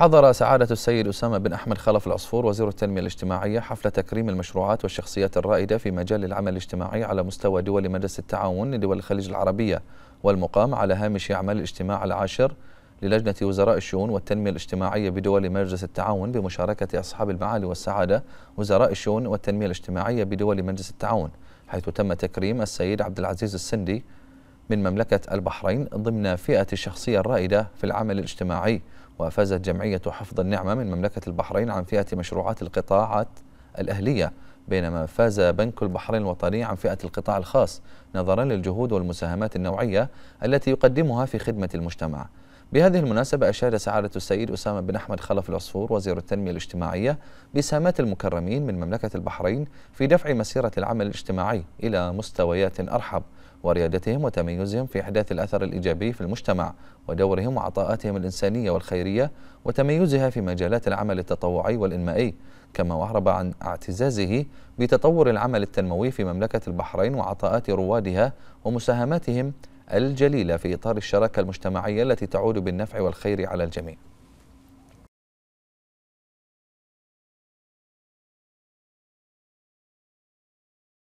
حضر سعادة السيد أسامة بن أحمد خلف العصفور وزير التنمية الاجتماعية حفل تكريم المشروعات والشخصيات الرائدة في مجال العمل الاجتماعي على مستوى دول مجلس التعاون لدول الخليج العربية والمقام على هامش أعمال الاجتماع العاشر للجنة وزراء الشؤون والتنمية الاجتماعية بدول مجلس التعاون بمشاركة أصحاب المعالي والسعادة وزراء الشؤون والتنمية الاجتماعية بدول مجلس التعاون حيث تم تكريم السيد عبد العزيز السندي من مملكة البحرين ضمن فئة الشخصية الرائدة في العمل الاجتماعي وفازت جمعية حفظ النعمة من مملكة البحرين عن فئة مشروعات القطاعات الأهلية بينما فاز بنك البحرين الوطني عن فئة القطاع الخاص نظرا للجهود والمساهمات النوعية التي يقدمها في خدمة المجتمع بهذه المناسبة أشاد سعادة السيد أسامة بن أحمد خلف العصفور وزير التنمية الاجتماعية بسامات المكرمين من مملكة البحرين في دفع مسيرة العمل الاجتماعي إلى مستويات أرحب وريادتهم وتميزهم في إحداث الأثر الإيجابي في المجتمع ودورهم وعطاءاتهم الإنسانية والخيرية وتميزها في مجالات العمل التطوعي والإنمائي كما أعرب عن اعتزازه بتطور العمل التنموي في مملكة البحرين وعطاءات روادها ومساهماتهم الجليلة في إطار الشراكة المجتمعية التي تعود بالنفع والخير على الجميع